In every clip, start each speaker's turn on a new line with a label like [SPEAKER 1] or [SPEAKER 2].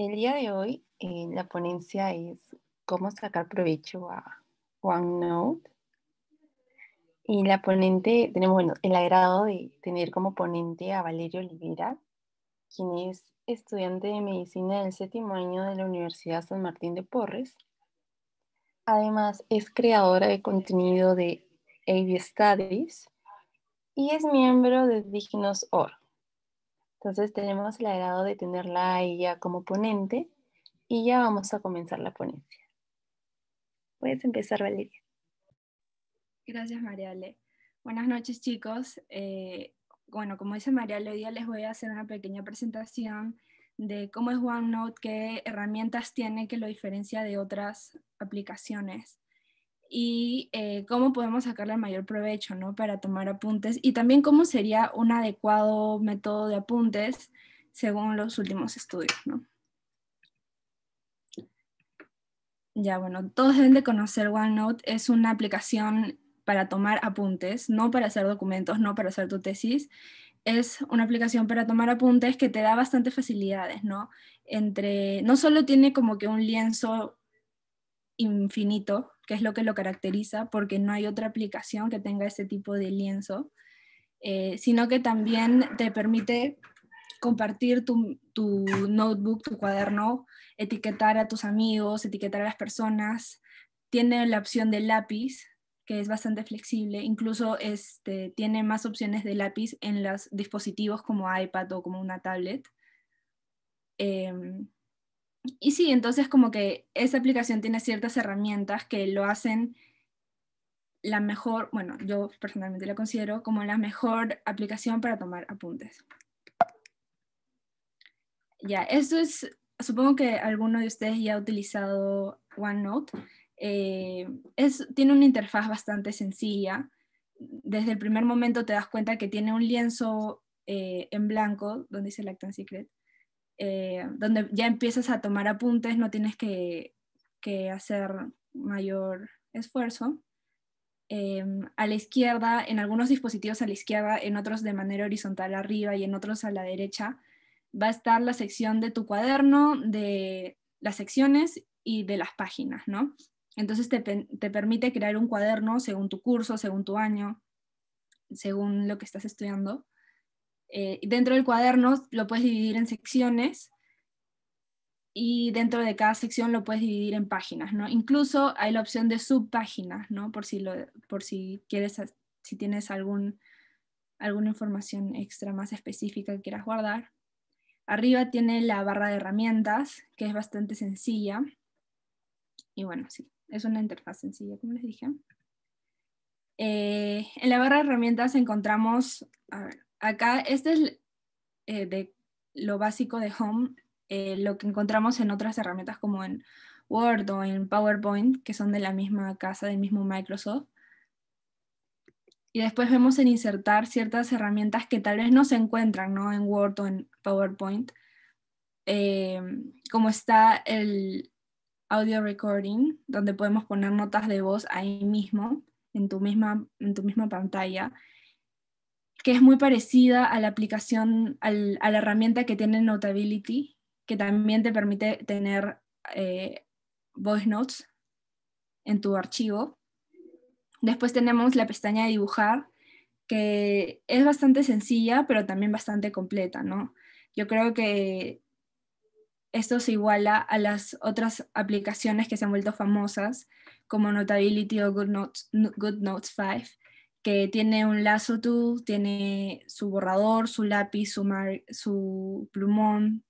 [SPEAKER 1] El día de hoy eh, la ponencia es cómo sacar provecho a OneNote. Y la ponente, tenemos bueno, el agrado de tener como ponente a Valerio Oliveira, quien es estudiante de medicina del séptimo año de la Universidad San Martín de Porres. Además, es creadora de contenido de AV Studies y es miembro de Org. Entonces tenemos el agrado de tenerla a ella como ponente y ya vamos a comenzar la ponencia. Puedes empezar, Valeria.
[SPEAKER 2] Gracias, Mariale. Buenas noches, chicos. Eh, bueno, como dice Mariale, hoy día les voy a hacer una pequeña presentación de cómo es OneNote, qué herramientas tiene que lo diferencia de otras aplicaciones y eh, cómo podemos sacarle el mayor provecho, ¿no? Para tomar apuntes y también cómo sería un adecuado método de apuntes según los últimos estudios, Ya, bueno, todos deben de conocer OneNote, es una aplicación para tomar apuntes, no para hacer documentos, no para hacer tu tesis, es una aplicación para tomar apuntes que te da bastantes facilidades, ¿no? Entre, no solo tiene como que un lienzo infinito, que es lo que lo caracteriza, porque no hay otra aplicación que tenga ese tipo de lienzo, eh, sino que también te permite compartir tu, notebook, tu cuaderno, etiquetar a tus amigos, etiquetar a las personas. Tiene la opción de lápiz, que es bastante flexible. Incluso este, tiene más opciones de lápiz en los dispositivos como iPad o como una tablet. Em, y sí, entonces como que esa aplicación tiene ciertas herramientas que lo hacen la mejor, bueno, yo personalmente la considero como la mejor aplicación para tomar apuntes. Ya, esto es, supongo que alguno de ustedes ya ha utilizado OneNote. Eh, es, tiene una interfaz bastante sencilla. Desde el primer momento te das cuenta que tiene un lienzo eh, en blanco donde dice Lactan Secret eh, donde ya empiezas a tomar apuntes, no tienes que, hacer mayor esfuerzo. Eh, a la izquierda, en algunos dispositivos a la izquierda, en otros de manera horizontal arriba y en otros a la derecha, va a estar la sección de tu cuaderno, de las secciones y de las páginas, ¿no? Entonces te permite crear un cuaderno según tu curso, según tu año, según lo que estás estudiando. Eh, dentro del cuaderno lo puedes dividir en secciones y dentro de cada sección lo puedes dividir en páginas, ¿no? Incluso hay la opción de subpáginas, ¿no? Por si, lo, por si quieres, si tienes algún, alguna información extra más específica que quieras guardar. Arriba tiene la barra de herramientas, que es bastante sencilla. Y bueno, sí, es una interfaz sencilla, como les dije. Eh, en la barra de herramientas encontramos, acá este es eh, de lo básico de Home, eh, lo que encontramos en otras herramientas como en Word o en PowerPoint, que son de la misma casa, del mismo Microsoft. Y después vemos en insertar ciertas herramientas que tal vez no se encuentran en Word o en PowerPoint, eh, como está el audio recording, donde podemos poner notas de voz ahí mismo, en en tu misma pantalla que es muy parecida a la aplicación, a la herramienta que tiene Notability, que también te permite tener eh, voice notes en tu archivo. Después tenemos la pestaña de dibujar, que es bastante sencilla, pero también bastante completa, ¿no? Yo creo que esto se iguala a las otras aplicaciones que se han vuelto famosas, como Notability o GoodNotes, Good Notes 5, que tiene un lazo tú, tiene su borrador, su lápiz, su, su plumón,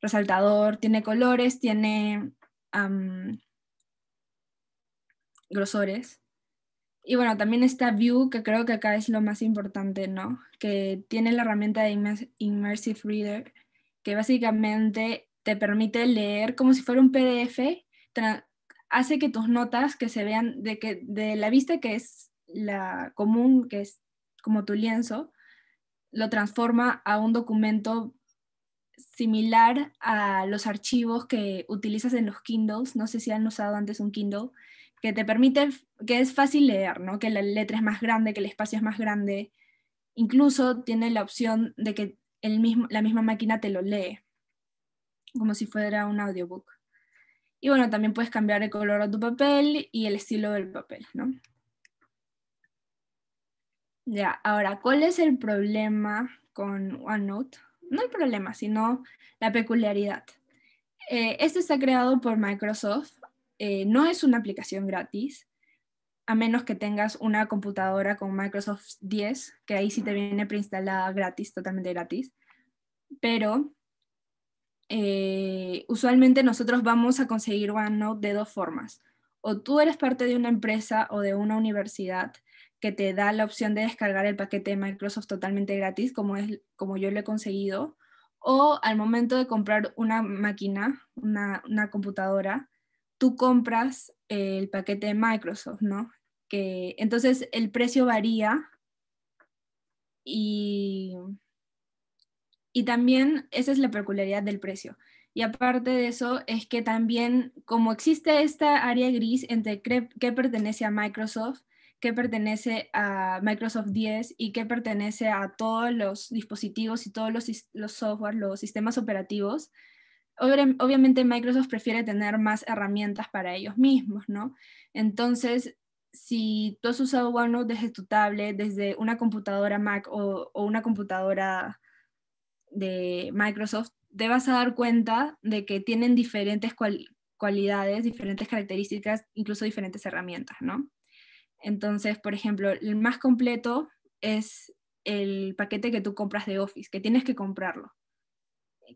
[SPEAKER 2] resaltador, tiene colores, tiene grosores. Y bueno, también está View, que creo que acá es lo más importante, ¿no? Que tiene la herramienta de Immersive Reader, que básicamente te permite leer como si fuera un PDF, hace que tus notas que se vean de, que, de la vista que es la común, que es como tu lienzo, lo transforma a un documento similar a los archivos que utilizas en los Kindles, no sé si han usado antes un Kindle, que te permite, que es fácil leer, ¿no? que la letra es más grande, que el espacio es más grande, incluso tiene la opción de que el mismo, la misma máquina te lo lee, como si fuera un audiobook. Y bueno, también puedes cambiar el color de tu papel y el estilo del papel, ¿no? Ya, ahora, ¿cuál es el problema con OneNote? No el problema, sino la peculiaridad. Eh, este está creado por Microsoft, eh, no es una aplicación gratis, a menos que tengas una computadora con Microsoft 10, que ahí sí te viene preinstalada gratis, totalmente gratis. Pero eh, usualmente nosotros vamos a conseguir OneNote de dos formas. O tú eres parte de una empresa o de una universidad que te da la opción de descargar el paquete de Microsoft totalmente gratis, como, es, como yo lo he conseguido, o al momento de comprar una máquina, una, computadora, tú compras el paquete de Microsoft, ¿no? Que, entonces el precio varía y, también esa es la peculiaridad del precio. Y aparte de eso, es que también como existe esta área gris entre qué, pertenece a Microsoft que pertenece a Microsoft 10 y qué pertenece a todos los dispositivos y todos los, los software, los sistemas operativos, obviamente Microsoft prefiere tener más herramientas para ellos mismos, ¿no? Entonces, si tú has usado OneNote desde tu tablet, desde una computadora Mac o, una computadora de Microsoft, te vas a dar cuenta de que tienen diferentes cualidades, diferentes características, incluso diferentes herramientas, ¿no? Entonces, por ejemplo, el más completo es el paquete que tú compras de Office, que tienes que comprarlo,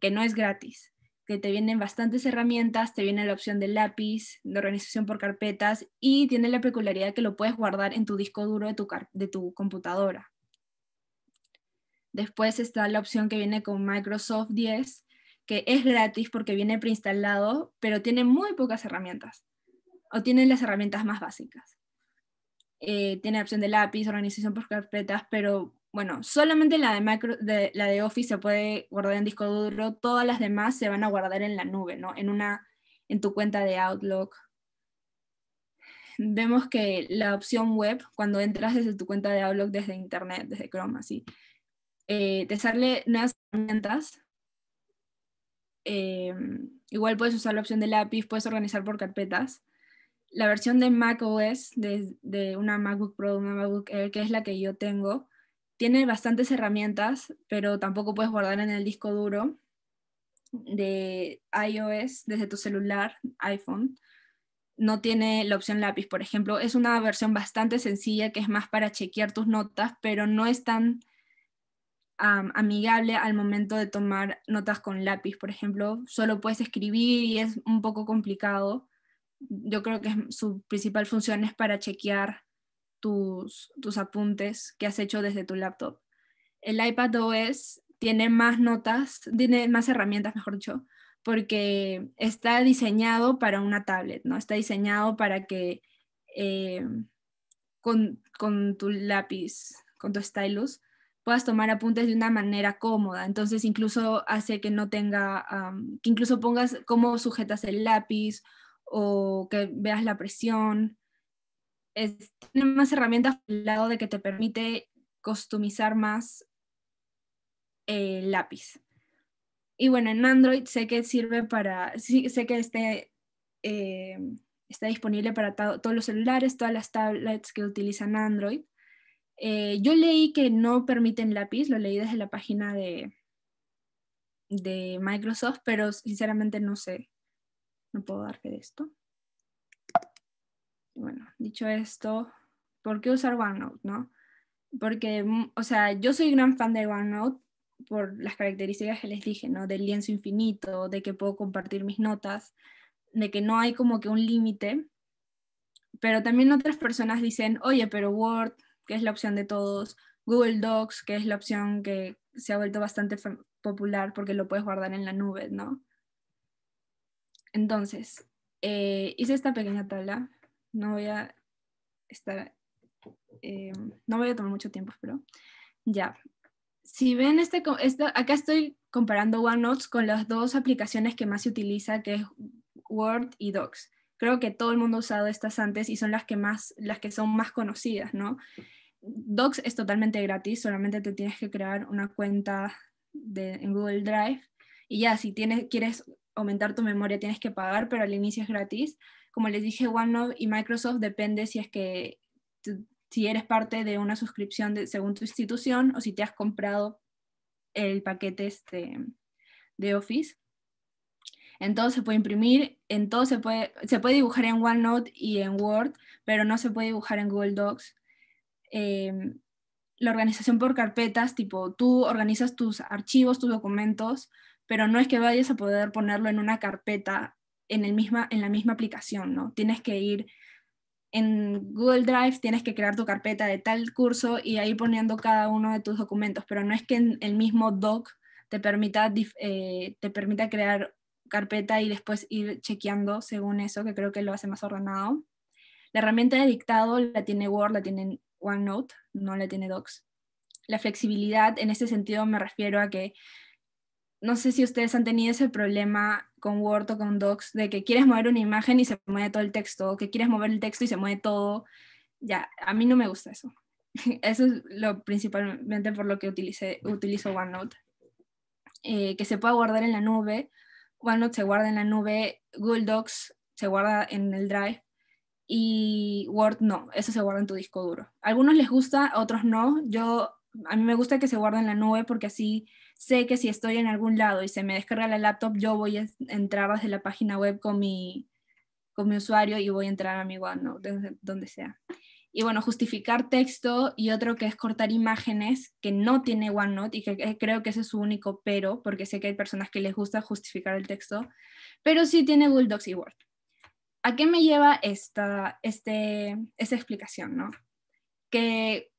[SPEAKER 2] que no es gratis, que te vienen bastantes herramientas, te viene la opción de lápiz, de organización por carpetas y tiene la peculiaridad que lo puedes guardar en tu disco duro de tu, de tu computadora. Después está la opción que viene con Microsoft 10, que es gratis porque viene preinstalado, pero tiene muy pocas herramientas o tiene las herramientas más básicas eh, tiene opción de lápiz, organización por carpetas, pero bueno, solamente la de, la de Office se puede guardar en disco duro, todas las demás se van a guardar en la nube, ¿no? En, una, en tu cuenta de Outlook. Vemos que la opción web, cuando entras desde tu cuenta de Outlook, desde Internet, desde Chrome, así, eh, te sale nuevas herramientas. Eh, igual puedes usar la opción de lápiz, puedes organizar por carpetas la versión de macOS, de, de una MacBook Pro, una MacBook Air, que es la que yo tengo, tiene bastantes herramientas, pero tampoco puedes guardar en el disco duro de iOS desde tu celular, iPhone. No tiene la opción lápiz, por ejemplo. Es una versión bastante sencilla que es más para chequear tus notas, pero no es tan amigable al momento de tomar notas con lápiz, por ejemplo. Solo puedes escribir y es un poco complicado yo creo que su principal función es para chequear tus, apuntes que has hecho desde tu laptop. El iPad OS tiene más notas, tiene más herramientas, mejor dicho, porque está diseñado para una tablet, ¿no? Está diseñado para que eh, con, tu lápiz, con tu stylus, puedas tomar apuntes de una manera cómoda. Entonces incluso hace que no tenga, que incluso pongas cómo sujetas el lápiz o que veas la presión. Es, tiene más herramientas al lado de que te permite customizar más eh, el lápiz. Y bueno, en Android sé que sirve para, sé que eh, está disponible para todos los celulares, todas las tablets que utilizan Android. Eh, yo leí que no permiten lápiz, lo leí desde la página de, de Microsoft, pero sinceramente no sé no puedo dar de esto. Bueno, dicho esto, ¿por qué usar OneNote, no? Porque, mm, o sea, yo soy gran fan de OneNote por las características que les dije, ¿no? Del lienzo infinito, de que puedo compartir mis notas, de que no hay como que un límite. Pero también otras personas dicen, oye, pero Word, que es la opción de todos, Google Docs, que es la opción que se ha vuelto bastante popular porque lo puedes guardar en la nube, ¿no? Entonces, eh, hice esta pequeña tabla. No voy a estar, eh, no voy a tomar mucho tiempo, pero ya. Si ven, este, acá estoy comparando OneNote con las dos aplicaciones que más se utiliza, que es Word y Docs. Creo que todo el mundo ha usado estas antes y son las que, más, las que son más conocidas, ¿no? Docs es totalmente gratis, solamente te tienes que crear una cuenta de, en Google Drive y ya, si tienes, quieres aumentar tu memoria tienes que pagar, pero al inicio es gratis. Como les dije, OneNote y Microsoft depende si es que si eres parte de una suscripción de, según tu institución o si te has comprado el paquete este, de Office. entonces todo se puede imprimir, en se puede, se puede dibujar en OneNote y en Word, pero no se puede dibujar en Google Docs. Em, la organización por carpetas, tipo tú organizas tus archivos, tus documentos pero no es que vayas a poder ponerlo en una carpeta en, el misma, en la misma aplicación, ¿no? Tienes que ir en Google Drive, tienes que crear tu carpeta de tal curso y ahí poniendo cada uno de tus documentos, pero no es que en el mismo doc te permita, eh, te permita crear carpeta y después ir chequeando según eso, que creo que lo hace más ordenado. La herramienta de dictado la tiene Word, la tiene OneNote, no la tiene Docs. La flexibilidad, en ese sentido me refiero a que no sé si ustedes han tenido ese problema con Word o con Docs de que quieres mover una imagen y se mueve todo el texto, o que quieres mover el texto y se mueve todo. Ya, a mí no me gusta eso. Eso es lo principalmente por lo que utilicé, utilizo OneNote. Eh, que se pueda guardar en la nube. OneNote se guarda en la nube, Google Docs se guarda en el Drive y Word no, eso se guarda en tu disco duro. A algunos les gusta, a otros no. Yo, a mí me gusta que se guarde en la nube porque así sé que si estoy en algún lado y se me descarga la laptop, yo voy a entrar desde la página web con mi, con mi usuario y voy a entrar a mi OneNote, donde sea. Y bueno, justificar texto y otro que es cortar imágenes que no tiene OneNote y que creo que ese es su único pero, porque sé que hay personas que les gusta justificar el texto, pero sí tiene Google Docs y Word. ¿A qué me lleva esta, este, esta explicación? ¿no? Que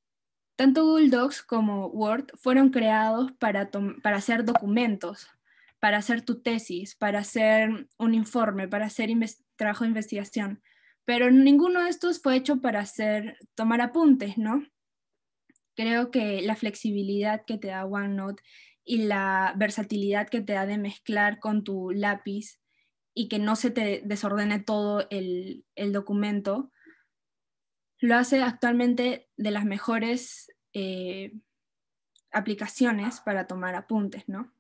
[SPEAKER 2] tanto Google Docs como Word fueron creados para, hacer documentos, para hacer tu tesis, para hacer un informe, para hacer trabajo de investigación. Pero ninguno de estos fue hecho para hacer, tomar apuntes, ¿no? Creo que la flexibilidad que te da OneNote y la versatilidad que te da de mezclar con tu lápiz y que no se te desordene todo el documento lo hace actualmente de las mejores eh, aplicaciones para tomar apuntes, ¿no?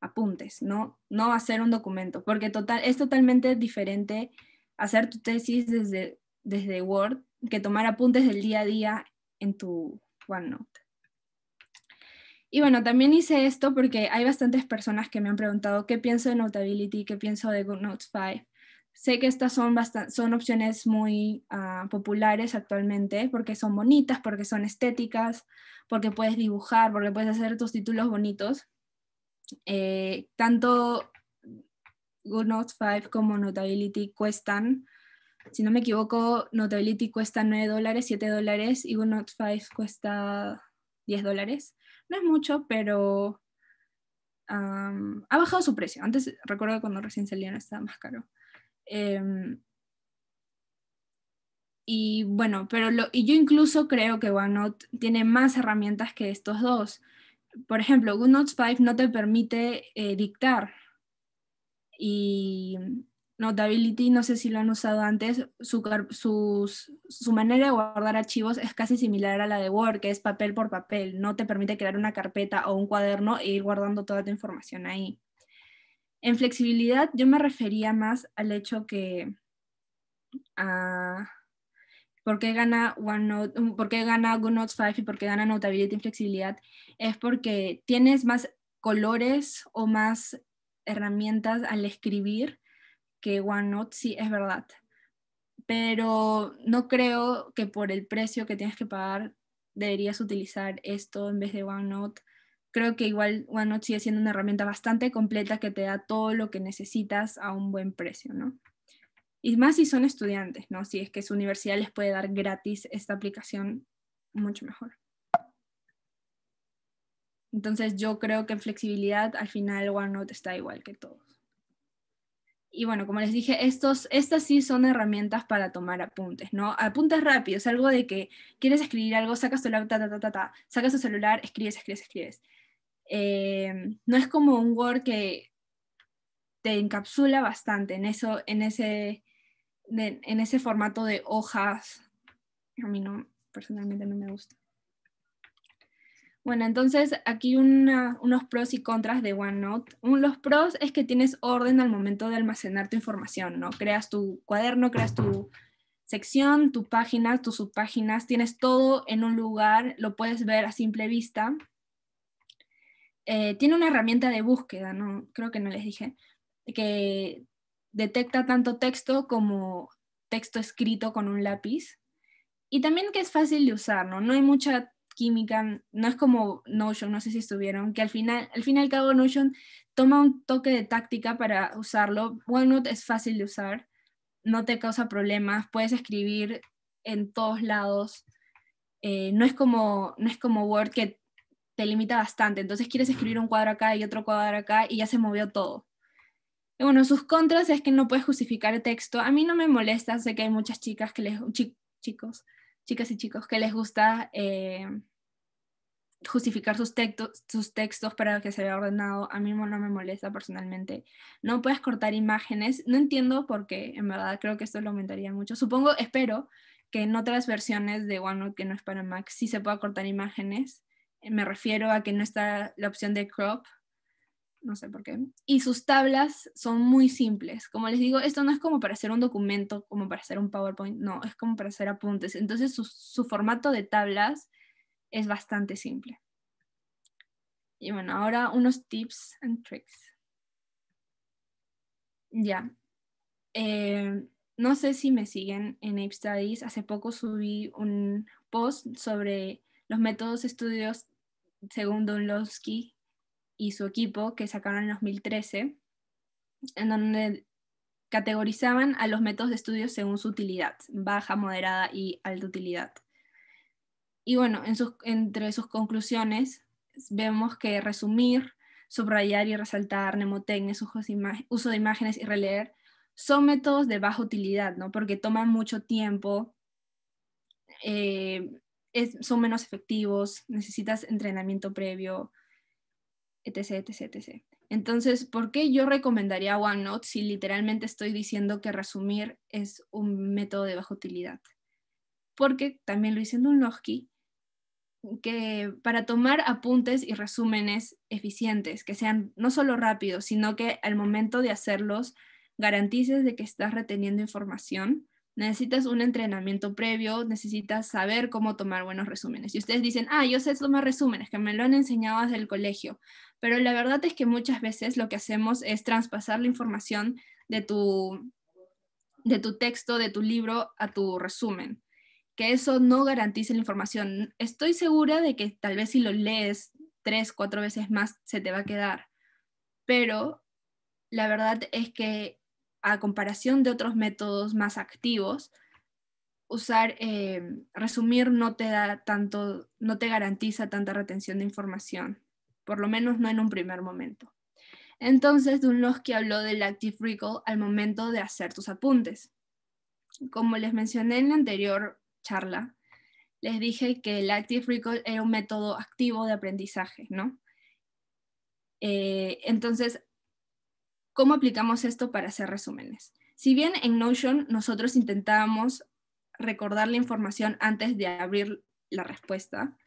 [SPEAKER 2] Apuntes, ¿no? No hacer un documento, porque total, es totalmente diferente hacer tu tesis desde, desde Word que tomar apuntes del día a día en tu OneNote. Y bueno, también hice esto porque hay bastantes personas que me han preguntado qué pienso de Notability, qué pienso de GoodNotes 5. Sé que estas son, son opciones muy ah, populares actualmente porque son bonitas, porque son estéticas, porque puedes dibujar, porque puedes hacer tus títulos bonitos. Eh, tanto GoodNotes 5 como Notability cuestan, si no me equivoco, Notability cuesta 9 dólares, 7 dólares y GoodNotes 5 cuesta 10 dólares. No es mucho, pero ha bajado su precio. Antes recuerdo cuando recién salieron estaba más caro. Em, y bueno, pero lo, y yo incluso creo que OneNote tiene más herramientas que estos dos. Por ejemplo, OneNote 5 no te permite eh, dictar. Y Notability, no sé si lo han usado antes, su, su, manera de guardar archivos es casi similar a la de Word, que es papel por papel. No te permite crear una carpeta o un cuaderno e ir guardando toda tu información ahí. En flexibilidad yo me refería más al hecho que porque ah, por qué gana OneNote, mm, por gana GoodNotes 5 y por qué gana Notability en flexibilidad es porque tienes más colores o más herramientas al escribir que OneNote, sí, es verdad. Pero no creo que por el precio que tienes que pagar deberías utilizar esto en vez de OneNote creo que igual OneNote sigue siendo una herramienta bastante completa que te da todo lo que necesitas a un buen precio, ¿no? Y más si son estudiantes, ¿no? Si es que su universidad les puede dar gratis esta aplicación, mucho mejor. Entonces yo creo que en flexibilidad al final OneNote está igual que todos. Y bueno, como les dije, estos, estas sí son herramientas para tomar apuntes, ¿no? Apuntes rápidos, algo de que quieres escribir algo, sacas tu ta, ta, ta, ta, sacas tu celular, escribes, escribes, escribes. Eh, no es como un Word que te encapsula bastante en, eso, en, ese, en ese formato de hojas. A mí no, personalmente no me gusta. Bueno, entonces aquí unos pros y contras de OneNote. Un, los pros es que tienes orden al momento de almacenar tu información, ¿no? Creas tu cuaderno, creas tu sección, tu página, tus subpáginas, tienes todo en un lugar, lo puedes ver a simple vista. Eh, tiene una herramienta de búsqueda, no, creo que no les dije, que detecta tanto texto como texto escrito con un lápiz. Y también que es fácil de usar, ¿no? hay mucha química, no es como Notion, no sé si estuvieron, que al final, al fin y al cabo Notion toma un toque de táctica para usarlo. OneNote es fácil de usar, no te causa problemas, puedes escribir en todos lados. Eh, no, es como, no es como Word que te limita bastante. Entonces quieres escribir un cuadro acá y otro cuadro acá y ya se movió todo. Y bueno, sus contras es que no puedes justificar el texto. A mí no me molesta, sé que hay muchas chicas que les, chicos, chicas y chicos que les gusta eh, justificar sus textos, sus textos para que se vea ordenado. A mí no me molesta personalmente. No puedes cortar imágenes. No entiendo por qué, en verdad, creo que esto lo aumentaría mucho. Supongo, espero que en otras versiones de OneNote que no es para Mac sí se pueda cortar imágenes me refiero a que no está la opción de crop, no sé por qué. Y sus tablas son muy simples. Como les digo, esto no es como para hacer un documento, como para hacer un PowerPoint, no, es como para hacer apuntes. Entonces su, formato de tablas es bastante simple. Y bueno, ahora unos tips and tricks. Ya. Eh, no sé si me siguen en Ape Studies. Hace poco subí un post sobre los métodos estudios según Lowski y su equipo, que sacaron en 2013, en donde categorizaban a los métodos de estudio según su utilidad, baja, moderada y alta utilidad. Y bueno, entre sus conclusiones vemos que resumir, subrayar y resaltar mnemotecnia, uso de imágenes y releer son métodos de baja utilidad, ¿no? Porque toman mucho tiempo, eh, son menos efectivos, necesitas entrenamiento previo, etc, etc, etc. Entonces, ¿por qué yo recomendaría OneNote si literalmente estoy diciendo que resumir es un método de baja utilidad? Porque también lo hice en Dunlosky, que para tomar apuntes y resúmenes eficientes, que sean no solo rápidos, sino que al momento de hacerlos garantices de que estás reteniendo información, necesitas un entrenamiento previo, necesitas saber cómo tomar buenos resúmenes. Y ustedes dicen, ah, yo sé tomar resúmenes, que me lo han enseñado desde el colegio. Pero la verdad es que muchas veces lo que hacemos es traspasar la información de tu, de tu texto, de tu libro, a tu resumen. Que eso no garantice la información. Estoy segura de que tal vez si lo lees tres, cuatro veces más, se te va a quedar. Pero la verdad es que a comparación de otros métodos más activos, usar, eh, resumir no te da tanto, no te garantiza tanta retención de información, por lo menos no en un primer momento. Entonces, que habló del Active Recall al momento de hacer tus apuntes. Como les mencioné en la anterior charla, les dije que el Active Recall era un método activo de aprendizaje, ¿no? Eh, entonces, ¿Cómo aplicamos esto para hacer resúmenes? Si bien en Notion nosotros intentábamos recordar la información antes de abrir la respuesta,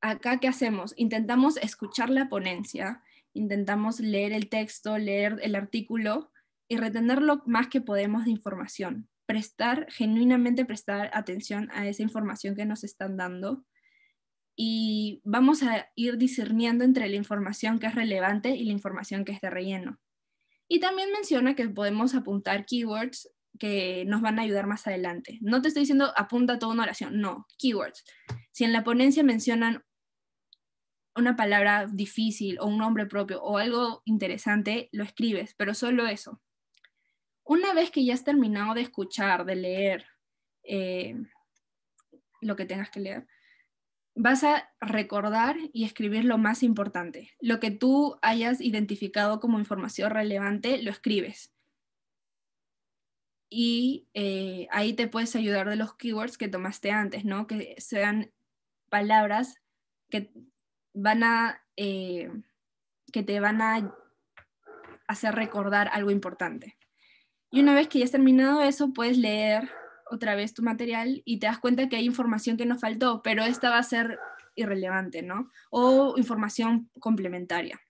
[SPEAKER 2] acá ¿qué hacemos? Intentamos escuchar la ponencia, intentamos leer el texto, leer el artículo y retener lo más que podemos de información, prestar, genuinamente prestar atención a esa información que nos están dando y vamos a ir discerniendo entre la información que es relevante y la información que es de relleno. Y también menciona que podemos apuntar keywords que nos van a ayudar más adelante. No te estoy diciendo apunta toda una oración, no, keywords. Si en la ponencia mencionan una palabra difícil o un nombre propio o algo interesante, lo escribes, pero solo eso. Una vez que ya has terminado de escuchar, de leer eh, lo que tengas que leer, vas a recordar y escribir lo más importante. Lo que tú hayas identificado como información relevante, lo escribes. Y eh, ahí te puedes ayudar de los keywords que tomaste antes, ¿no? Que sean palabras que van a, eh, que te van a hacer recordar algo importante. Y una vez que ya has terminado eso, puedes leer otra vez tu material y te das cuenta que hay información que nos faltó, pero esta va a ser irrelevante, ¿no? O información complementaria.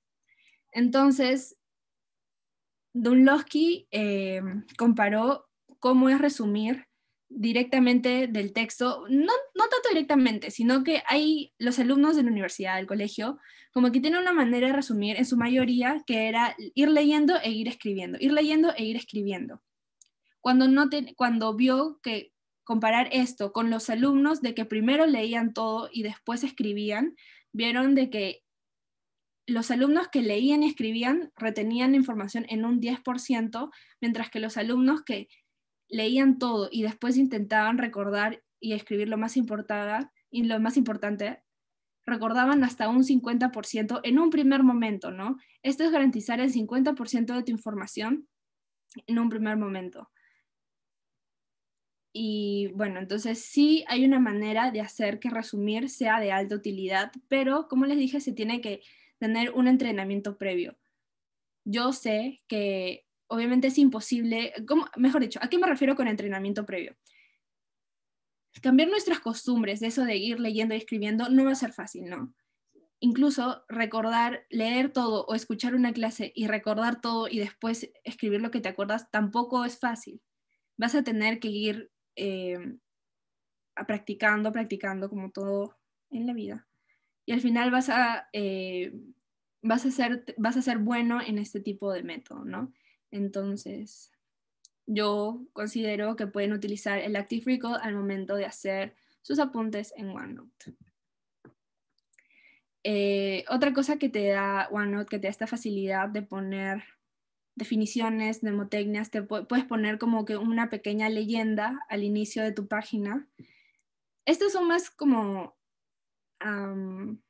[SPEAKER 2] Entonces, Dunlosky eh, comparó cómo es resumir directamente del texto, no, no, tanto directamente, sino que hay los alumnos de la universidad, del colegio, como que tienen una manera de resumir en su mayoría que era ir leyendo e ir escribiendo, ir leyendo e ir escribiendo cuando, no cuando vio que comparar esto con los alumnos de que primero leían todo y después escribían, vieron de que los alumnos que leían y escribían retenían información en un 10%, mientras que los alumnos que leían todo y después intentaban recordar y escribir lo más, y lo más importante, recordaban hasta un 50% en un primer momento, ¿no? Esto es garantizar el 50% de tu información en un primer momento. Y bueno, entonces sí hay una manera de hacer que resumir sea de alta utilidad, pero como les dije, se tiene que tener un entrenamiento previo. Yo sé que obviamente es imposible, ¿cómo? mejor dicho, ¿a qué me refiero con entrenamiento previo? Cambiar nuestras costumbres, de eso de ir leyendo y escribiendo, no va a ser fácil, ¿no? Incluso recordar, leer todo o escuchar una clase y recordar todo y después escribir lo que te acuerdas tampoco es fácil. Vas a tener que ir Em, practicando, practicando como todo en la vida. Y al final vas a, eh, vas, a ser, vas a ser bueno en este tipo de método, ¿no? Entonces, yo considero que pueden utilizar el Active Recall al momento de hacer sus apuntes en OneNote. Eh, otra cosa que te da OneNote, que te da esta facilidad de poner definiciones, demotecnias, te puedes poner como que una pequeña leyenda al inicio de tu página. Estos son más como, ¿cómo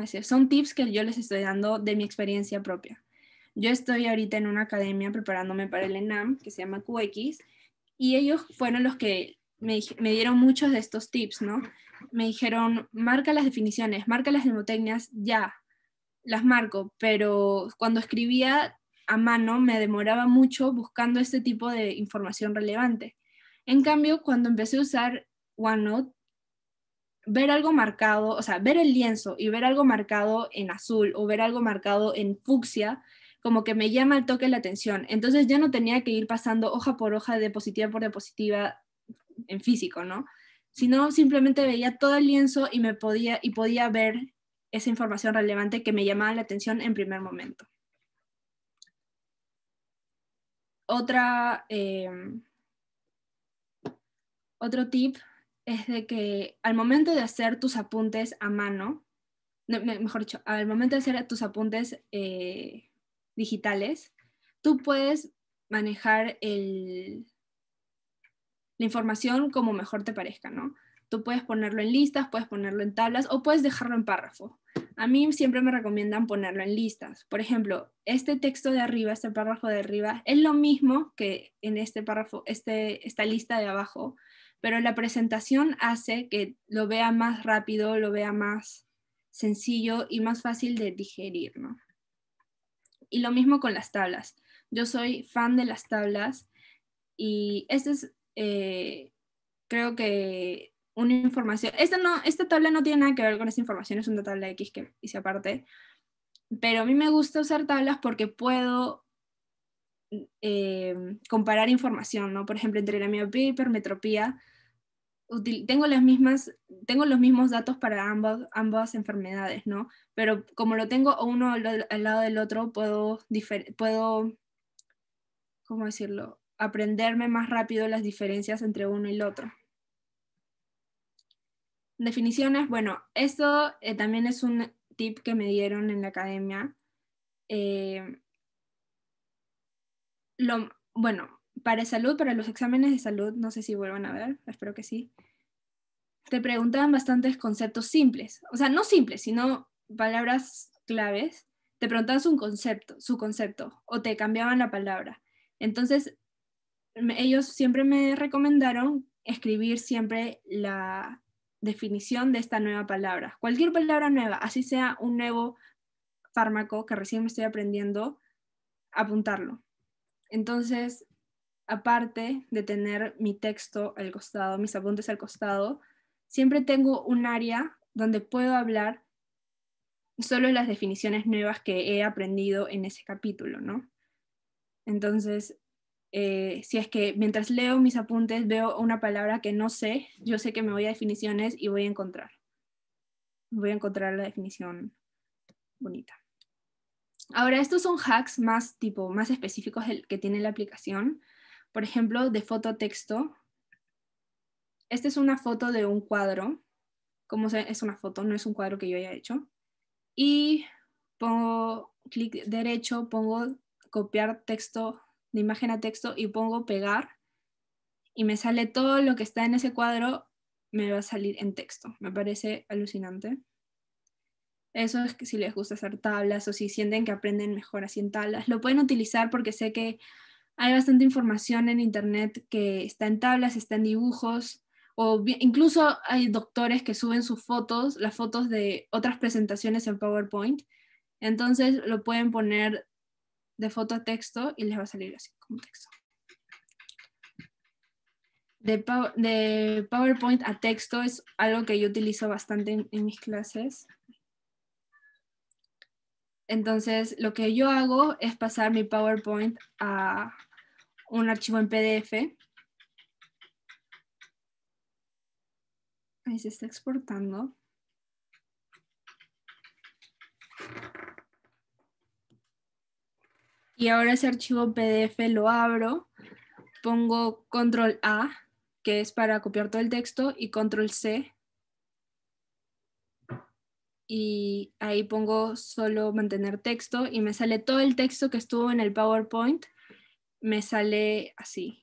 [SPEAKER 2] decir? Son tips que yo les estoy dando de mi experiencia propia. Yo estoy ahorita en una academia preparándome para el ENAM que se llama QX y ellos fueron los que me, dieron muchos de estos tips, ¿no? Me dijeron, marca las definiciones, marca las demotecnias, ya, las marco, pero cuando escribía a mano me demoraba mucho buscando este tipo de información relevante. En cambio, cuando empecé a usar OneNote, ver algo marcado, o sea, ver el lienzo y ver algo marcado en azul o ver algo marcado en fucsia, como que me llama el toque la atención. Entonces ya no tenía que ir pasando hoja por hoja, de positiva por diapositiva en físico, ¿no? Sino simplemente veía todo el lienzo y me podía y podía ver esa información relevante que me llamaba la atención en primer momento. otra, em, otro tip es de que al momento de hacer tus apuntes a mano, mejor dicho, al momento de hacer tus apuntes eh, digitales, tú puedes manejar el, la información como mejor te parezca, ¿no? Tú puedes ponerlo en listas, puedes ponerlo en tablas o puedes dejarlo en párrafo. A mí siempre me recomiendan ponerlo en listas. Por ejemplo, este texto de arriba, este párrafo de arriba, es lo mismo que en este párrafo, este, esta lista de abajo, pero la presentación hace que lo vea más rápido, lo vea más sencillo y más fácil de digerir, Y lo mismo con las tablas. Yo soy fan de las tablas y este es, eh, creo que una información. Esta, no, esta tabla no tiene nada que ver con esa información, es una tabla X que hice aparte. Pero a mí me gusta usar tablas porque puedo eh, comparar información, ¿no? Por ejemplo, entre la miopía y hipermetropía, tengo, las mismas, tengo los mismos datos para ambas, ambas enfermedades, ¿no? Pero como lo tengo uno al, lado del otro, puedo, puedo, ¿cómo decirlo? Aprenderme más rápido las diferencias entre uno y el otro. Definiciones, bueno, esto eh, también es un tip que me dieron en la academia. Eh, lo, bueno, para salud, para los exámenes de salud, no sé si vuelvan a ver, espero que sí, te preguntaban bastantes conceptos simples, o sea, no simples, sino palabras claves, te preguntaban su concepto, su concepto, o te cambiaban la palabra. Entonces, ellos siempre me recomendaron escribir siempre la, definición de esta nueva palabra. Cualquier palabra nueva, así sea un nuevo fármaco que recién me estoy aprendiendo, apuntarlo. Entonces, aparte de tener mi texto al costado, mis apuntes al costado, siempre tengo un área donde puedo hablar solo las definiciones nuevas que he aprendido en ese capítulo, ¿no? Entonces, eh, si es que mientras leo mis apuntes veo una palabra que no sé, yo sé que me voy a definiciones y voy a encontrar. Voy a encontrar la definición bonita. Ahora, estos son hacks más tipo, más específicos que tiene la aplicación. Por ejemplo, de foto texto. Esta es una foto de un cuadro. Como se, es una foto, no es un cuadro que yo haya hecho. Y pongo clic derecho, pongo copiar texto de imagen a texto y pongo pegar y me sale todo lo que está en ese cuadro, me va a salir en texto. Me parece alucinante. Eso es que si les gusta hacer tablas o si sienten que aprenden mejor así en tablas. Lo pueden utilizar porque sé que hay bastante información en internet que está en tablas, está en dibujos, o incluso hay doctores que suben sus fotos, las fotos de otras presentaciones en PowerPoint. Entonces lo pueden poner de foto a texto y les va a salir así como texto. De, de PowerPoint a texto es algo que yo utilizo bastante en mis clases. Entonces, lo que yo hago es pasar mi PowerPoint a un archivo en PDF. Ahí se está exportando. Y ahora ese archivo PDF lo abro, pongo control A, que es para copiar todo el texto, y control C. Y ahí pongo solo mantener texto y me sale todo el texto que estuvo en el PowerPoint. Me sale así.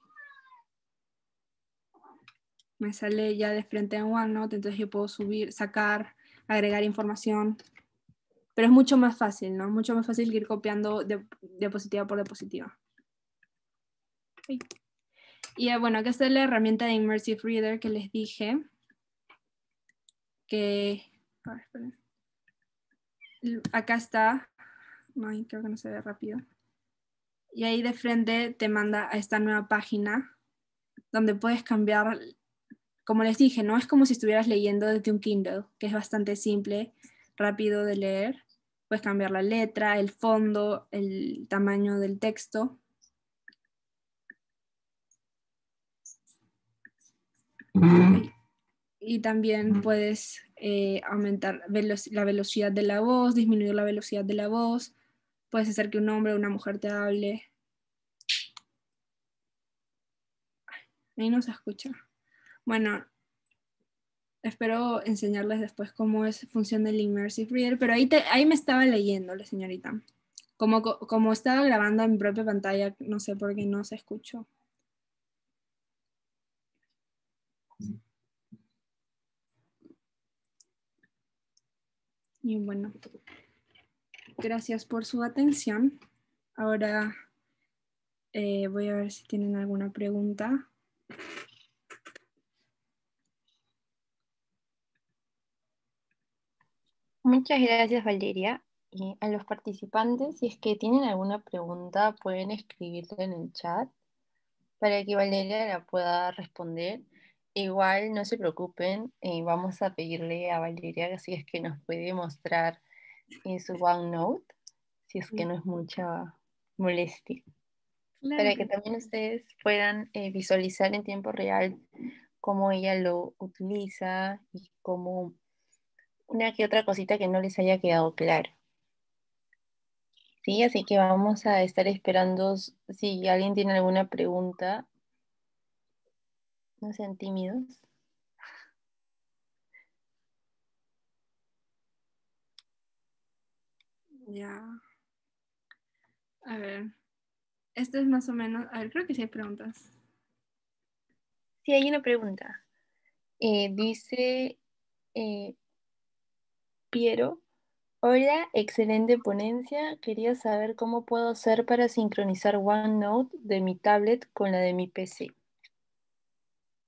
[SPEAKER 2] Me sale ya de frente en OneNote, entonces yo puedo subir, sacar, agregar información pero es mucho más fácil, ¿no? Mucho más fácil ir copiando de, diapositiva por diapositiva. Y eh, bueno, acá está la herramienta de Immersive Reader que les dije. Que. Acá está. Ay, creo que no se ve rápido. Y ahí de frente te manda a esta nueva página donde puedes cambiar. Como les dije, no es como si estuvieras leyendo desde un Kindle, que es bastante simple, rápido de leer puedes cambiar la letra, el fondo, el tamaño del texto. Y también puedes eh, aumentar la velocidad de la voz, disminuir la velocidad de la voz, puedes hacer que un hombre o una mujer te hable. Ahí no se escucha. Bueno, espero enseñarles después cómo es, función del Immersive Reader, pero ahí, ahí me estaba leyendo la señorita. Como, como estaba grabando en mi propia pantalla, no sé por qué no se escuchó. Y bueno, gracias por su atención. Ahora eh, voy a ver si tienen alguna pregunta.
[SPEAKER 1] Muchas gracias, Valeria. Y eh, a los participantes, si es que tienen alguna pregunta, pueden escribirla en el chat para que Valeria la pueda responder. Igual no se preocupen, eh, vamos a pedirle a Valeria si es que nos puede mostrar en eh, su OneNote, si es que no es mucha molestia.
[SPEAKER 2] Para que también
[SPEAKER 1] ustedes puedan visualizar en tiempo real cómo ella lo utiliza y cómo una que otra cosita que no les haya quedado claro. Sí, así que vamos a estar esperando si alguien tiene alguna pregunta. No sean tímidos.
[SPEAKER 2] Ya. A ver. Esto es más o menos. A ver, creo que sí hay preguntas. Sí, hay una
[SPEAKER 1] pregunta. Eh, dice eh, Piero. Hola, excelente ponencia. Quería saber cómo puedo hacer para sincronizar OneNote de mi tablet con la de mi PC.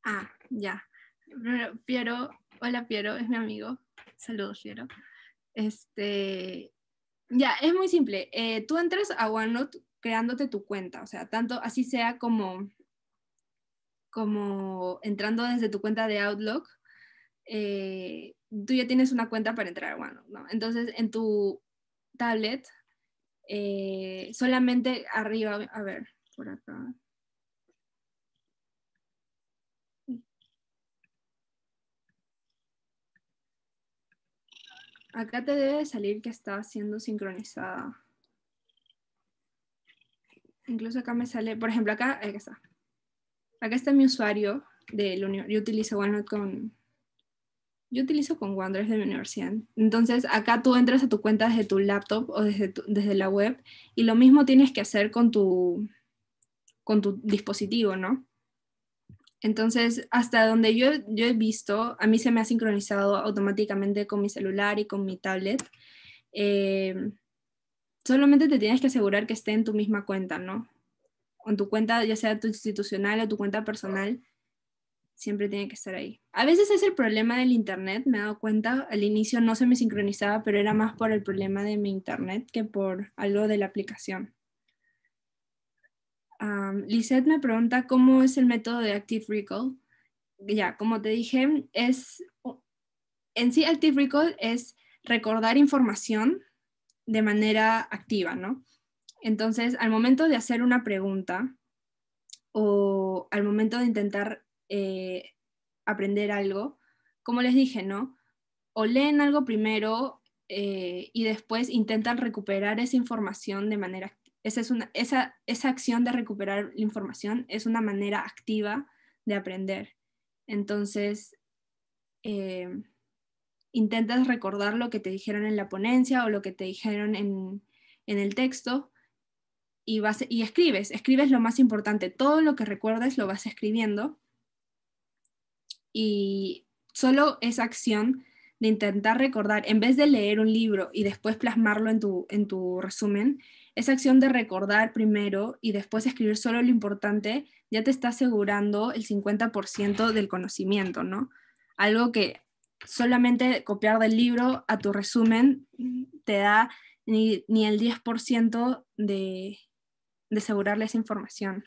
[SPEAKER 2] Ah, ya. Piero, hola Piero, es mi amigo. Saludos, Piero. Este, ya, es muy simple. Eh, tú entras a OneNote creándote tu cuenta, o sea, tanto así sea como, como entrando desde tu cuenta de Outlook. Eh, tú ya tienes una cuenta para entrar a OneNote, ¿no? Entonces, en tu tablet, eh, solamente arriba, a ver, por acá. Acá te debe salir que está siendo sincronizada. Incluso acá me sale, por ejemplo, acá, acá está. Acá está mi usuario de del Yo utilizo OneNote con, yo utilizo con Wonders de mi universidad. Entonces, acá tú entras a tu cuenta desde tu laptop o desde, desde la web y lo mismo tienes que hacer con tu, con tu dispositivo, ¿no? Entonces, hasta donde yo, yo he visto, a mí se me ha sincronizado automáticamente con mi celular y con mi tablet. Eh, solamente te tienes que asegurar que esté en tu misma cuenta, ¿no? Con tu cuenta, ya sea tu institucional o tu cuenta personal siempre tiene que estar ahí. A veces es el problema del internet, me he dado cuenta, al inicio no se me sincronizaba, pero era más por el problema de mi internet que por algo de la aplicación. Lisette me pregunta cómo es el método de Active Recall. Ya, como te dije, es en sí Active Recall es recordar información de manera activa, ¿no? Entonces, al momento de hacer una pregunta o al momento de intentar eh, aprender algo, como les dije, ¿no? O leen algo primero eh, y después intentan recuperar esa información de manera... Esa, acción de recuperar la información es una manera activa de aprender. Entonces, eh, intentas recordar lo que te dijeron en la ponencia o lo que te dijeron en, el texto y, vas, y escribes, escribes lo más importante. Todo lo que recuerdes lo vas escribiendo y solo esa acción de intentar recordar, en vez de leer un libro y después plasmarlo en tu, resumen, esa acción de recordar primero y después escribir solo lo importante, ya te está asegurando el 50% del conocimiento, ¿no? Algo que solamente copiar del libro a tu resumen te da ni, el 10% de, de asegurarle esa información.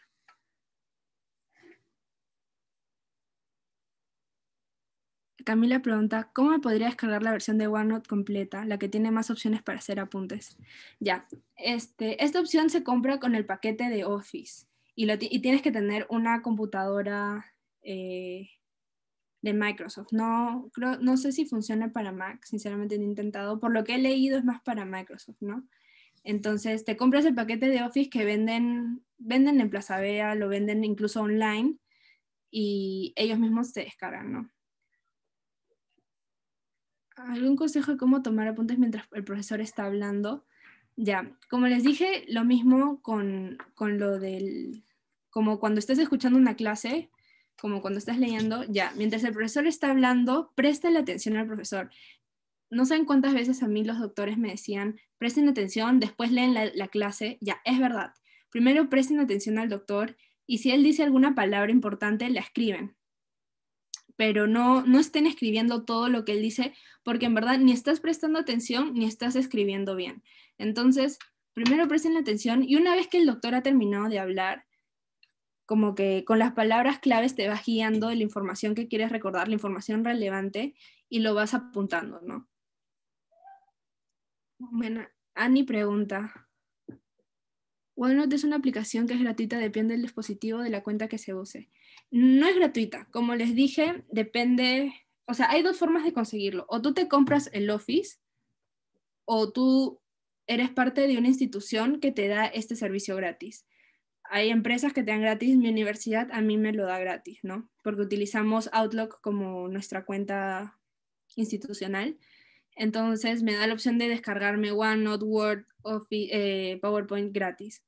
[SPEAKER 2] Camila pregunta, ¿cómo me podría descargar la versión de OneNote completa, la que tiene más opciones para hacer apuntes? Ya, este, esta opción se compra con el paquete de Office y, lo tienes que tener una computadora eh, de Microsoft. No, no sé si funciona para Mac, sinceramente no he intentado. Por lo que he leído es más para Microsoft, ¿no? Entonces te compras el paquete de Office que venden, venden en Plaza Vea, lo venden incluso online y ellos mismos te descargan, ¿no? ¿Algún consejo de cómo tomar apuntes mientras el profesor está hablando? Ya, como les dije, lo mismo con, con lo del, como cuando estás escuchando una clase, como cuando estás leyendo, ya, mientras el profesor está hablando, presta la atención al profesor. No saben cuántas veces a mí los doctores me decían, presten atención, después leen la clase, ya, es verdad. Primero presten atención al doctor y si él dice alguna palabra importante, la escriben pero no, no estén escribiendo todo lo que él dice, porque en verdad ni estás prestando atención ni estás escribiendo bien. Entonces, primero presten atención y una vez que el doctor ha terminado de hablar, como que con las palabras claves te vas guiando la información que quieres recordar, la información relevante, y lo vas apuntando, ¿no? Bueno, Ani pregunta, OneNote es una aplicación que es gratuita, depende del dispositivo, de la cuenta que se use. No es gratuita, como les dije, depende, o sea, hay dos formas de conseguirlo. O tú te compras el Office o tú eres parte de una institución que te da este servicio gratis. Hay empresas que te dan gratis, mi universidad a mí me lo da gratis, ¿no? Porque utilizamos Outlook como nuestra cuenta institucional. Entonces me da la opción de descargarme OneNote, Word, Office, eh, PowerPoint gratis.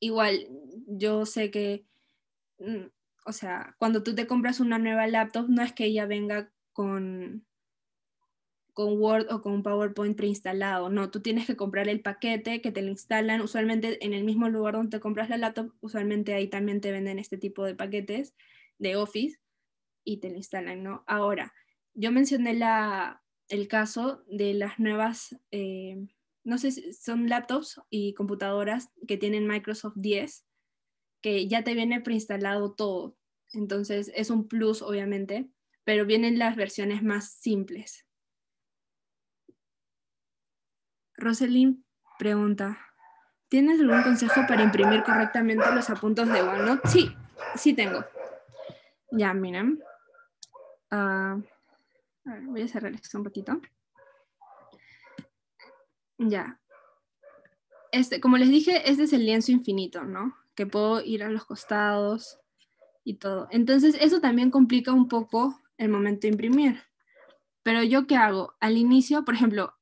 [SPEAKER 2] Igual, yo sé que, mm, o sea, cuando tú te compras una nueva laptop, no es que ella venga con, con Word o con PowerPoint preinstalado. No, tú tienes que comprar el paquete que te lo instalan. Usualmente en el mismo lugar donde te compras la laptop, usualmente ahí también te venden este tipo de paquetes de Office y te lo instalan, ¿no? Ahora, yo mencioné la, el caso de las nuevas eh, no sé, si son laptops y computadoras que tienen Microsoft 10, que ya te viene preinstalado todo. Entonces es un plus, obviamente, pero vienen las versiones más simples. Rosalind pregunta, ¿tienes algún consejo para imprimir correctamente los apuntos de OneNote? Sí, sí tengo. Ya, miren. Ah, a ver, voy a cerrar esto un poquito. Ya. Este, como les dije, este es el lienzo infinito, ¿no? Que puedo ir a los costados y todo. Entonces, eso también complica un poco el momento de imprimir. Pero yo qué hago? Al inicio, por ejemplo,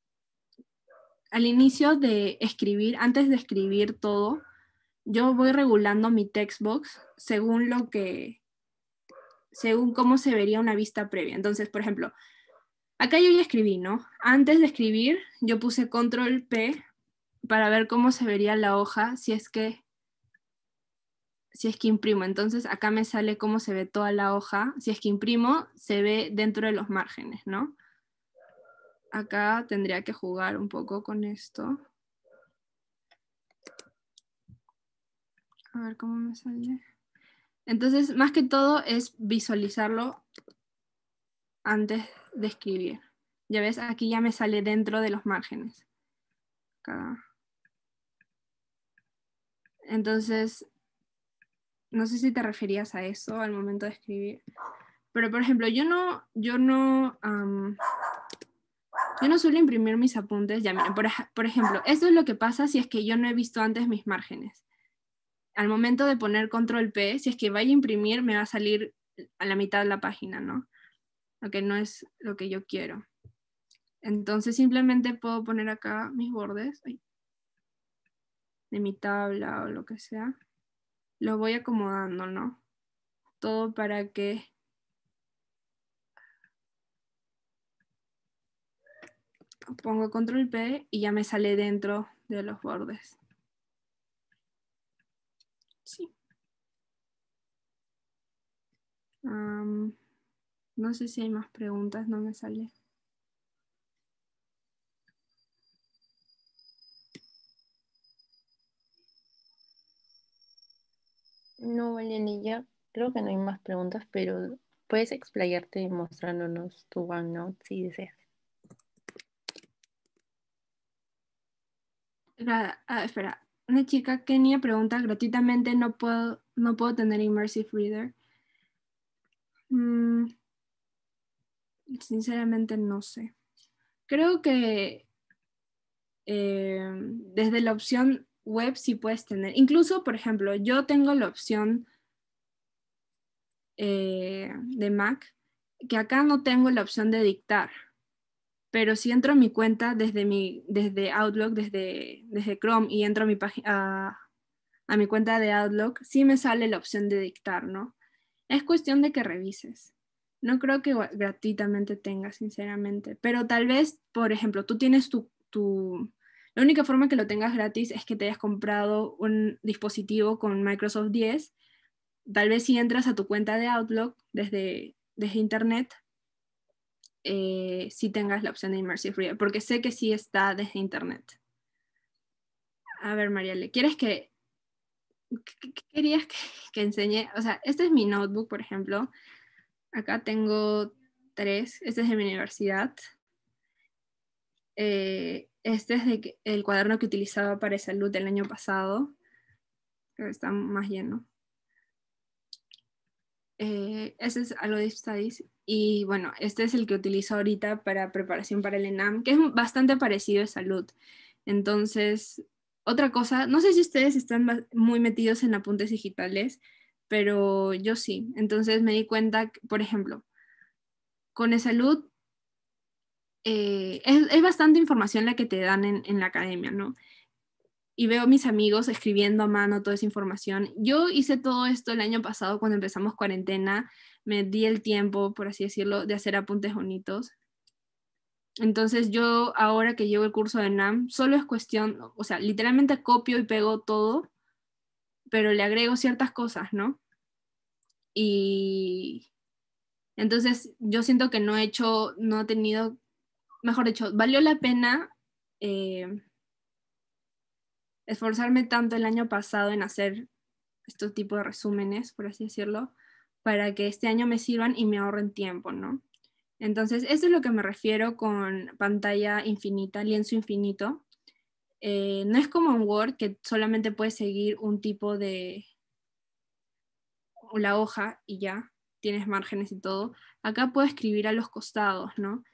[SPEAKER 2] al inicio de escribir, antes de escribir todo, yo voy regulando mi textbox según lo que, según cómo se vería una vista previa. Entonces, por ejemplo, Acá yo ya escribí, ¿no? Antes de escribir, yo puse control P para ver cómo se vería la hoja si es que si es que imprimo. Entonces acá me sale cómo se ve toda la hoja. Si es que imprimo, se ve dentro de los márgenes, ¿no? Acá tendría que jugar un poco con esto. A ver cómo me sale. Entonces, más que todo es visualizarlo antes de escribir. Ya ves, aquí ya me sale dentro de los márgenes. Entonces, no sé si te referías a eso al momento de escribir. Pero, por ejemplo, yo no, yo no, yo no suelo imprimir mis apuntes. Ya, por, por ejemplo, esto es lo que pasa si es que yo no he visto antes mis márgenes. Al momento de poner control P, si es que vaya a imprimir, me va a salir a la mitad de la página, ¿no? lo que no es lo que yo quiero. Entonces simplemente puedo poner acá mis bordes de mi tabla o lo que sea. lo voy acomodando, ¿no? Todo para que pongo control P y ya me sale dentro de los bordes. Sí. No sé si hay más preguntas, no me sale.
[SPEAKER 1] No, Eleni, creo que no hay más preguntas, pero puedes explayarte mostrándonos tu OneNote si deseas. Ah, espera, una chica Kenia
[SPEAKER 2] pregunta gratuitamente, no puedo, no puedo tener Immersive Reader. Mm, Sinceramente no sé. Creo que eh, desde la opción web sí puedes tener. Incluso, por ejemplo, yo tengo la opción eh, de Mac, que acá no tengo la opción de dictar. Pero si entro a mi cuenta desde, mi, desde Outlook, desde, desde Chrome y entro a mi, a, a mi cuenta de Outlook, sí me sale la opción de dictar, ¿no? Es cuestión de que revises. No creo que gratuitamente tengas, sinceramente, pero tal vez, por ejemplo, tú tienes tu, tu... La única forma que lo tengas gratis es que te hayas comprado un dispositivo con Microsoft 10. Tal vez si entras a tu cuenta de Outlook desde, desde Internet, eh, si tengas la opción de Immersive Reader, porque sé que sí está desde Internet. A ver, Marielle, ¿quieres que... querías que, que enseñe? O sea, este es mi notebook, por ejemplo. Acá tengo tres. Este es de mi universidad. Eh, este es el cuaderno que utilizaba para salud el año pasado. Pero está más lleno. Este ese es algo de Studies. Y bueno, este es el que utilizo ahorita para preparación para el ENAM, que es bastante parecido a salud. Entonces, otra cosa, no sé si ustedes están muy metidos en apuntes digitales, pero yo sí. Entonces me di cuenta, por ejemplo, con el salud eh, es, bastante información la que te dan en, en, la academia, ¿no? Y veo a mis amigos escribiendo a mano toda esa información. Yo hice todo esto el año pasado cuando empezamos cuarentena, me di el tiempo, por así decirlo, de hacer apuntes bonitos. Entonces yo ahora que llevo el curso de NAM, solo es cuestión, o sea, literalmente copio y pego todo pero le agrego ciertas cosas, ¿no? Y entonces yo siento que no he hecho, no he tenido, mejor dicho, valió la pena eh, esforzarme tanto el año pasado en hacer estos tipos de resúmenes, por así decirlo, para que este año me sirvan y me ahorren tiempo, ¿no? Entonces, eso es lo que me refiero con pantalla infinita, lienzo infinito, eh, no es como un Word que solamente puedes seguir un tipo de la hoja y ya tienes márgenes y todo. Acá puedo escribir a los costados, ¿no?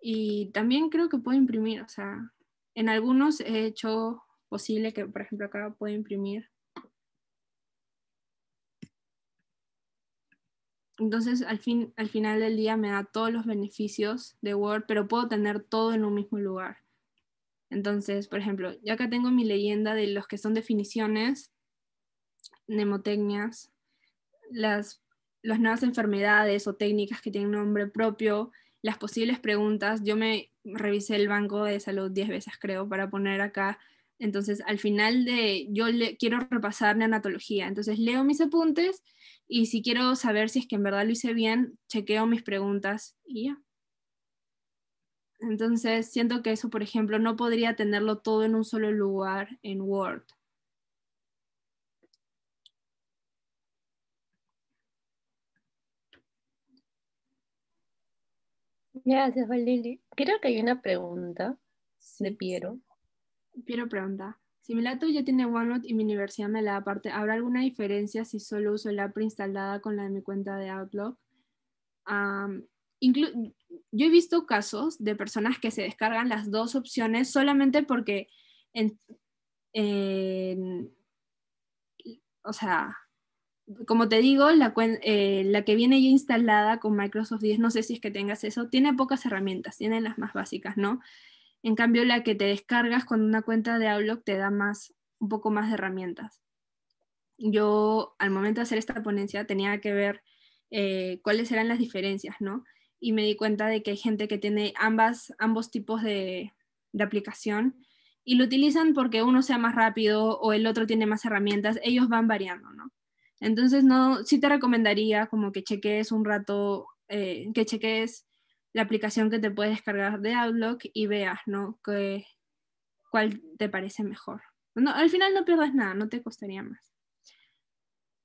[SPEAKER 2] Y también creo que puedo imprimir, o sea, en algunos he hecho posible que, por ejemplo, acá puedo imprimir. Entonces, al, al final del día me da todos los beneficios de Word, pero puedo tener todo en un mismo lugar. Entonces, por ejemplo, yo acá tengo mi leyenda de los que son definiciones, mnemotecnias, las, las nuevas enfermedades o técnicas que tienen nombre propio, las posibles preguntas. Yo me revisé el banco de salud 10 veces, creo, para poner acá. Entonces, al final de, yo quiero repasar neonatología. Entonces, leo mis apuntes y si quiero saber si es que en verdad lo hice bien, chequeo mis preguntas y ya. Entonces, siento que eso, por ejemplo, no podría tenerlo todo en un solo lugar en Word.
[SPEAKER 1] Gracias, Valili. Creo que hay una pregunta
[SPEAKER 2] de Piero. Piero pregunta, si mi laptop ya tiene OneNote y mi universidad me la da aparte, ¿habrá alguna diferencia si solo uso la app con la de mi cuenta de Outlook? yo he visto casos de personas que se descargan las dos opciones solamente porque, o sea, como te digo, eh, la, que viene ya instalada con Microsoft 10, no sé si es que tengas eso, tiene pocas herramientas, tiene las más básicas, ¿no? En cambio, la que te descargas con una cuenta de Outlook te da un poco más de herramientas. Yo, al momento de hacer esta ponencia, tenía que ver eh, cuáles eran las diferencias, ¿no? y me di cuenta de que hay gente que tiene ambas, ambos tipos de, aplicación y lo utilizan porque uno sea más rápido o el otro tiene más herramientas, ellos van variando, ¿no? Entonces, no, sí te recomendaría como que cheques un rato, eh, que cheques la aplicación que te puedes descargar de Outlook y veas, ¿no? cuál te parece mejor. al final no pierdas nada, no te costaría más.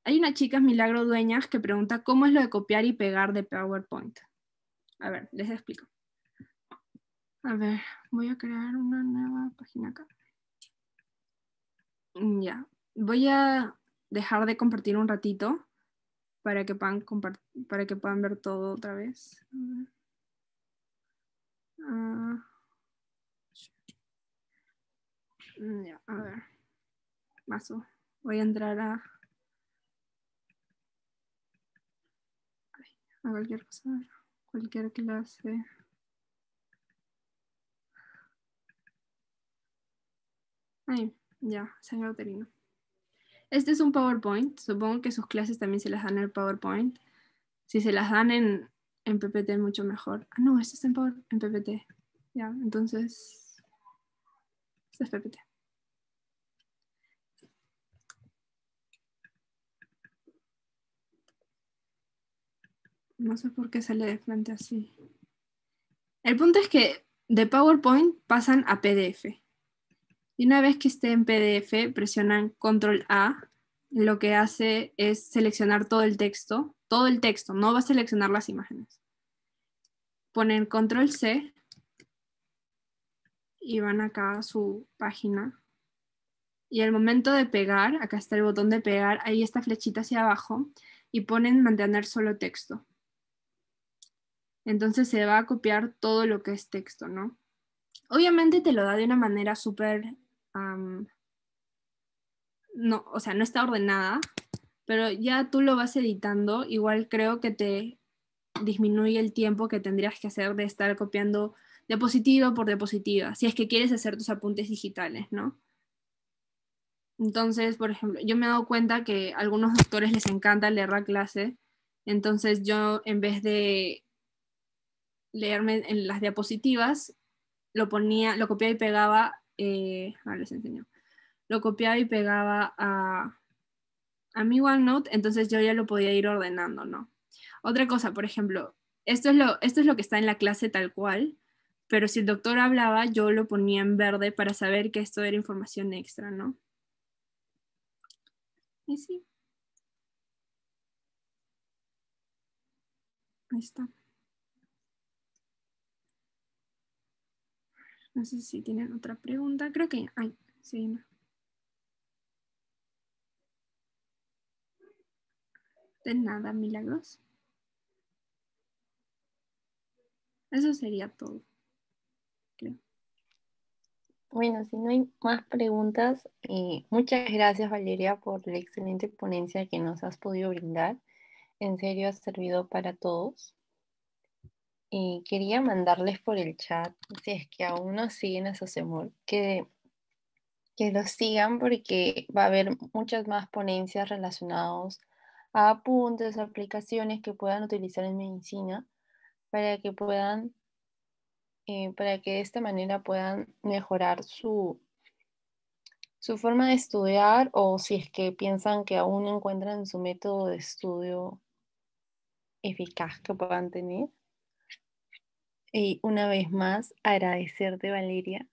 [SPEAKER 2] Hay una chica, Milagro Dueñas, que pregunta cómo es lo de copiar y pegar de PowerPoint. A ver, les explico.
[SPEAKER 1] A ver, voy a crear una nueva página acá.
[SPEAKER 2] Mm, ya, voy a dejar de compartir un ratito para que puedan, para que puedan ver todo otra vez. Ah. Mm, ya, a ver. Paso. Voy a entrar a... a cualquier cosa cualquier clase. Ahí, ya, sangre uterino. Este es un PowerPoint. Supongo que sus clases también se las dan en el PowerPoint. Si se las dan en, PPT, mucho mejor. Ah, no, este es en, en PPT. Ya, entonces, este es PPT. No sé por qué sale de frente así. El punto es que de PowerPoint pasan a PDF. Y una vez que esté en PDF, presionan Control A. Lo que hace es seleccionar todo el texto. Todo el texto, no va a seleccionar las imágenes. Ponen Control C. Y van acá a su página. Y al momento de pegar, acá está el botón de pegar, ahí esta flechita hacia abajo. Y ponen mantener solo texto entonces se va a copiar todo lo que es texto, ¿no? Obviamente te lo da de una manera súper... no, o sea, no está ordenada, pero ya tú lo vas editando. Igual creo que te disminuye el tiempo que tendrías que hacer de estar copiando diapositiva por diapositiva, si es que quieres hacer tus apuntes digitales, ¿no? Entonces, por ejemplo, yo me he dado cuenta que a algunos doctores les encanta leer la clase, entonces yo en vez de leerme en las diapositivas, lo ponía, lo copiaba y pegaba, eh, les lo copiaba y pegaba a, mi OneNote, entonces yo ya lo podía ir ordenando, ¿no? Otra cosa, por ejemplo, esto es, lo, esto es lo que está en la clase tal cual, pero si el doctor hablaba, yo lo ponía en verde para saber que esto era información extra, ¿no? Ahí está. No sé si tienen otra pregunta. Creo que hay. Sí, no. De nada, milagros.
[SPEAKER 1] Eso sería todo. Bueno, si no hay más preguntas, eh, muchas gracias Valeria por la excelente ponencia que nos has podido brindar. En serio, ha servido para todos y quería mandarles por el chat, si es que aún no siguen a Sosemor, que, que los sigan porque va a haber muchas más ponencias relacionadas a apuntes, aplicaciones que puedan utilizar en medicina para que puedan, eh, para que de esta manera puedan mejorar su, su forma de estudiar o si es que piensan que aún no encuentran su método de estudio eficaz que puedan tener. Y una vez más, agradecerte, Valeria,